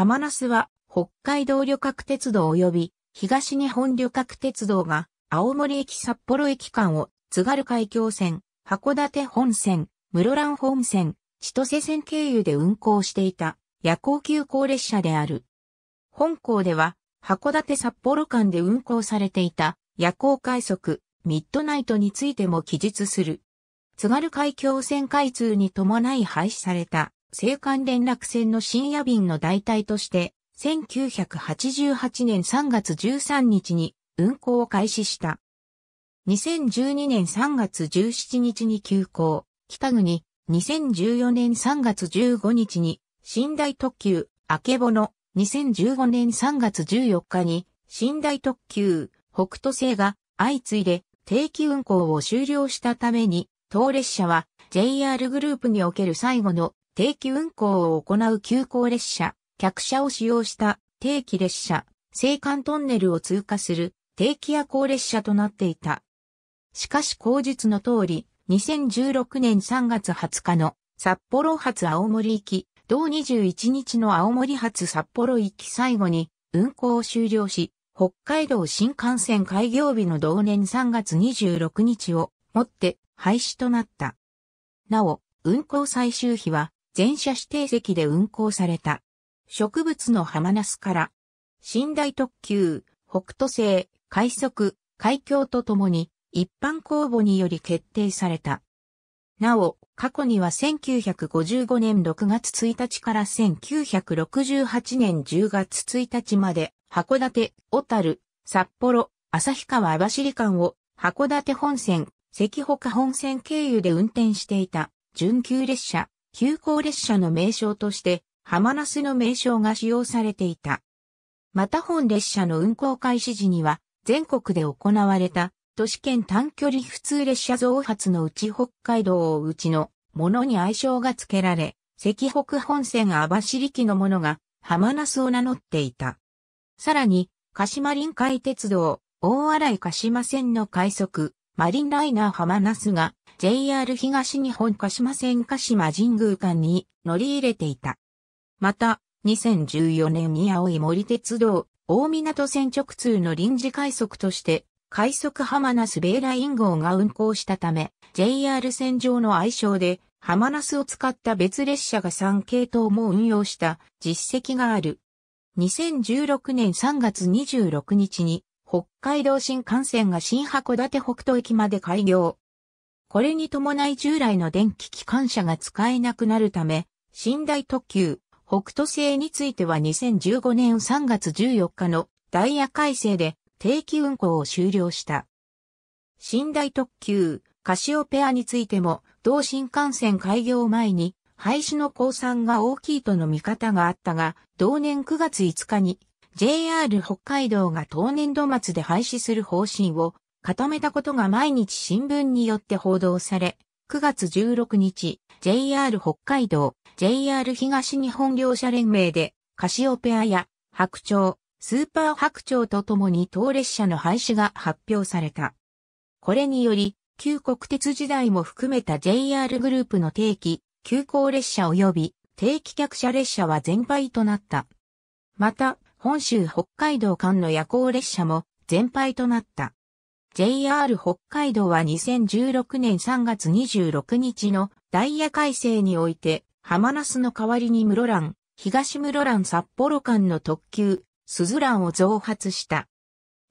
浜名須は北海道旅客鉄道及び東日本旅客鉄道が青森駅札幌駅間を津軽海峡線、函館本線、室蘭本線、千歳線経由で運行していた夜行急行列車である。本校では函館札幌間で運行されていた夜行快速ミッドナイトについても記述する。津軽海峡線開通に伴い廃止された青函連絡船の深夜便の代替として、1988年3月13日に運航を開始した。2012年3月17日に急行、北国、2014年3月15日に、寝台特急、あけぼの、2015年3月14日に、寝台特急、北斗星が相次いで定期運行を終了したために、当列車は JR グループにおける最後の定期運行を行う急行列車、客車を使用した定期列車、青函トンネルを通過する定期夜行列車となっていた。しかし後述の通り、2016年3月20日の札幌発青森行き、同21日の青森発札幌行き最後に運行を終了し、北海道新幹線開業日の同年3月26日をもって廃止となった。なお、運行最終日は全車指定席で運行された。植物の浜ナスから、寝台特急、北斗星、快速、海峡とともに、一般公募により決定された。なお、過去には1955年6月1日から1968年10月1日まで、函館、小樽、札幌、旭川網走間を、函館本線、関北本線経由で運転していた、準急列車、急行列車の名称として、浜那ナスの名称が使用されていた。また本列車の運行開始時には、全国で行われた、都市圏短距離普通列車増発のうち北海道をうちのものに愛称が付けられ、赤北本線網走機のものが、浜那須を名乗っていた。さらに、鹿島臨海鉄道、大洗鹿島線の快速、マリンライナー浜那須が、JR 東日本鹿島線鹿島神宮間に乗り入れていた。また、2014年に青い森鉄道、大港線直通の臨時快速として、快速浜那スベーライン号が運行したため、JR 線上の愛称で、浜那スを使った別列車が3系統も運用した実績がある。2016年3月26日に、北海道新幹線が新函館北斗駅まで開業。これに伴い従来の電気機関車が使えなくなるため、寝台特急、北斗星については2015年3月14日のダイヤ改正で定期運行を終了した。寝台特急、カシオペアについても、同新幹線開業前に廃止の降参が大きいとの見方があったが、同年9月5日に JR 北海道が当年度末で廃止する方針を固めたことが毎日新聞によって報道され、9月16日、JR 北海道、JR 東日本両社連盟で、カシオペアや白鳥、スーパー白鳥とともに当列車の廃止が発表された。これにより、旧国鉄時代も含めた JR グループの定期、急行列車及び定期客車列車は全廃となった。また、本州北海道間の夜行列車も全廃となった。JR 北海道は2016年3月26日のダイヤ改正において、浜那須の代わりに室蘭、東室蘭札幌間の特急、鈴蘭を増発した。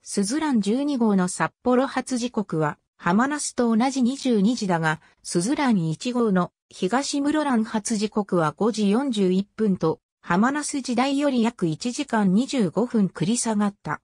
鈴蘭12号の札幌発時刻は、浜那須と同じ22時だが、鈴蘭1号の東室蘭発時刻は5時41分と、浜那須時代より約1時間25分繰り下がった。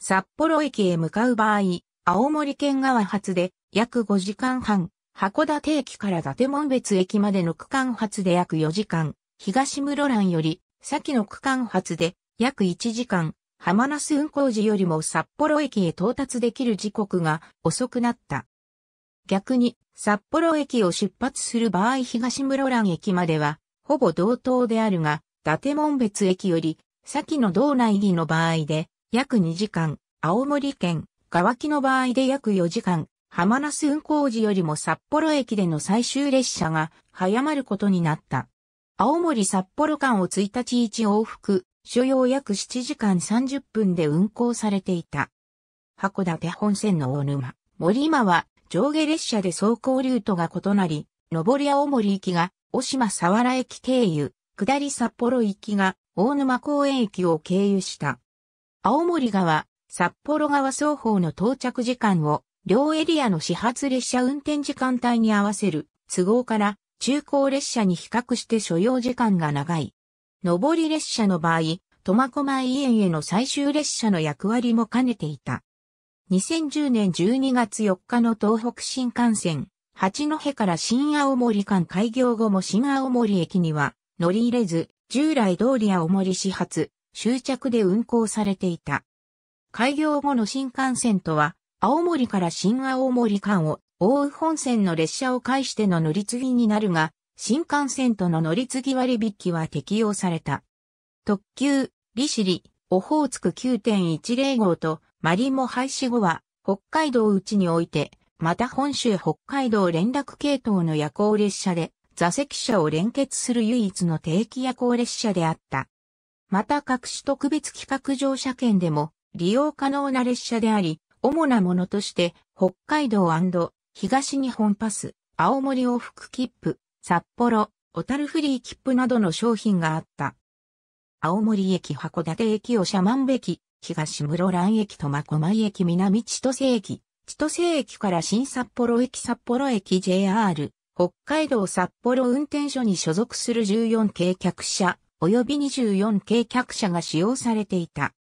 札幌駅へ向かう場合、青森県側発で約5時間半、函館駅から伊達門別駅までの区間発で約4時間、東室蘭より先の区間発で約1時間、浜那須運行時よりも札幌駅へ到達できる時刻が遅くなった。逆に、札幌駅を出発する場合東室蘭駅までは、ほぼ同等であるが、伊達門別駅より、先の道内儀の場合で、約2時間、青森県、がわきの場合で約4時間、浜那須運行時よりも札幌駅での最終列車が早まることになった。青森札幌間を1日1往復、所要約7時間30分で運行されていた。函館本線の大沼、森今は上下列車で走行ルートが異なり、上り青森行きが、小島沢原駅経由、下り札幌行きが、大沼公園駅を経由した。青森川、札幌側双方の到着時間を両エリアの始発列車運転時間帯に合わせる都合から中高列車に比較して所要時間が長い。上り列車の場合、苫小牧園への最終列車の役割も兼ねていた。2010年12月4日の東北新幹線、八戸から新青森間開業後も新青森駅には乗り入れず、従来通り青森始発、終着で運行されていた。開業後の新幹線とは、青森から新青森間を大宇本線の列車を介しての乗り継ぎになるが、新幹線との乗り継ぎ割引は適用された。特急、利尻、オホーツク9.10号とマリモ廃止後は、北海道内において、また本州北海道連絡系統の夜行列車で、座席車を連結する唯一の定期夜行列車であった。また各種特別企画乗車券でも、利用可能な列車であり、主なものとして、北海道東日本パス、青森往復切符、札幌、小樽フリー切符などの商品があった。青森駅函館駅を社万駅、東室蘭駅苫小牧駅南千歳駅、千歳駅から新札幌駅札幌駅 JR、北海道札幌運転所に所属する14系客車、及び24系客車が使用されていた。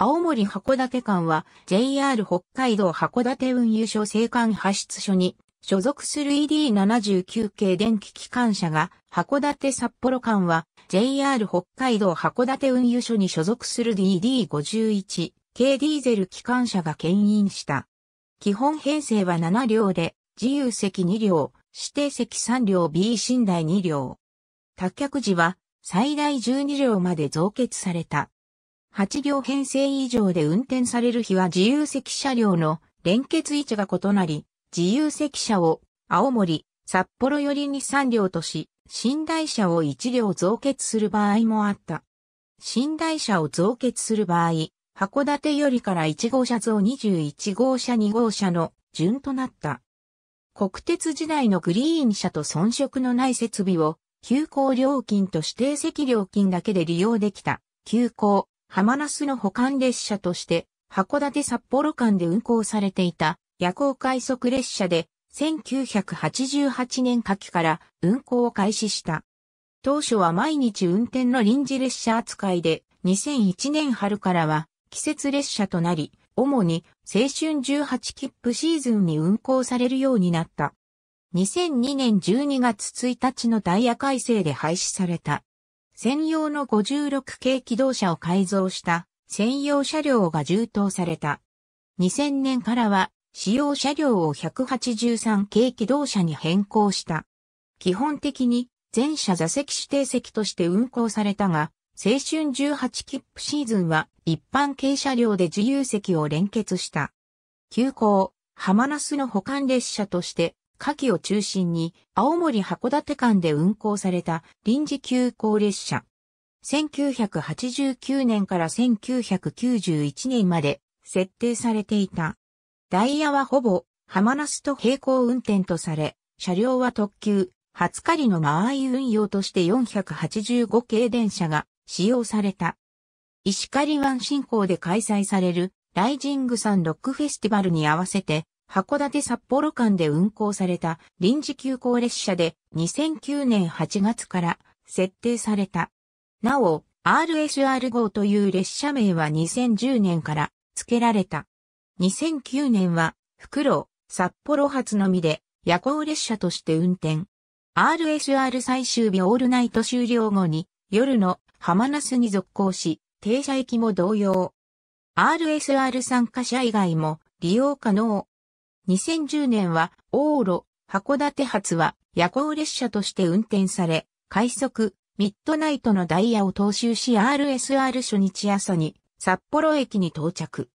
青森函館間は JR 北海道函館運輸所青函発出所に所属する ED79 系電気機関車が函館札幌間は JR 北海道函館運輸所に所属する DD51 系ディーゼル機関車が牽引した。基本編成は7両で自由席2両、指定席3両 B 寝台2両。脱却時は最大12両まで増結された。8両編成以上で運転される日は自由席車両の連結位置が異なり、自由席車を青森、札幌寄りに3両とし、寝台車を1両増結する場合もあった。寝台車を増結する場合、函館よりから1号車増21号車2号車の順となった。国鉄時代のグリーン車と遜色のない設備を、急行料金と指定席料金だけで利用できた、急行、浜那須の保管列車として、函館札幌間で運行されていた夜行快速列車で、1988年夏季から運行を開始した。当初は毎日運転の臨時列車扱いで、2001年春からは季節列車となり、主に青春18切符シーズンに運行されるようになった。2002年12月1日のダイヤ改正で廃止された。専用の56系機動車を改造した専用車両が充当された。2000年からは使用車両を183系機動車に変更した。基本的に全車座席指定席として運行されたが、青春18切符シーズンは一般軽車両で自由席を連結した。急行、浜那須の保管列車として夏季を中心に青森函館間で運行された臨時急行列車。1989年から1991年まで設定されていた。ダイヤはほぼ浜ナスと並行運転とされ、車両は特急、初狩りの間合い運用として485系電車が使用された。石狩湾振興で開催されるライジングサンロックフェスティバルに合わせて函館札幌間で運行された臨時急行列車で2009年8月から設定された。なお、RSR 号という列車名は2010年から付けられた。2009年は、袋、札幌発のみで夜行列車として運転。RSR 最終日オールナイト終了後に夜の浜那須に続行し、停車駅も同様。RSR 参加者以外も利用可能。2010年は、往路、函館発は夜行列車として運転され、快速、ミッドナイトのダイヤを踏襲し RSR 初日朝に札幌駅に到着。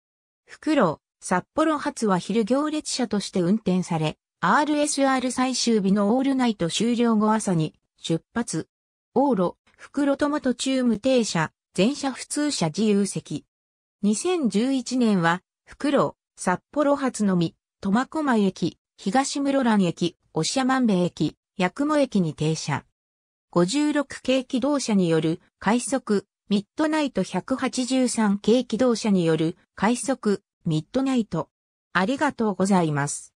袋、札幌発は昼行列車として運転され、RSR 最終日のオールナイト終了後朝に出発。往路、袋路とも途中無停車、全車普通車自由席。2011年は、袋、札幌発のみ、苫小牧駅、東室蘭駅、押山部駅、八雲駅に停車。56系機動車による快速ミッドナイト183系機動車による快速ミッドナイト。ありがとうございます。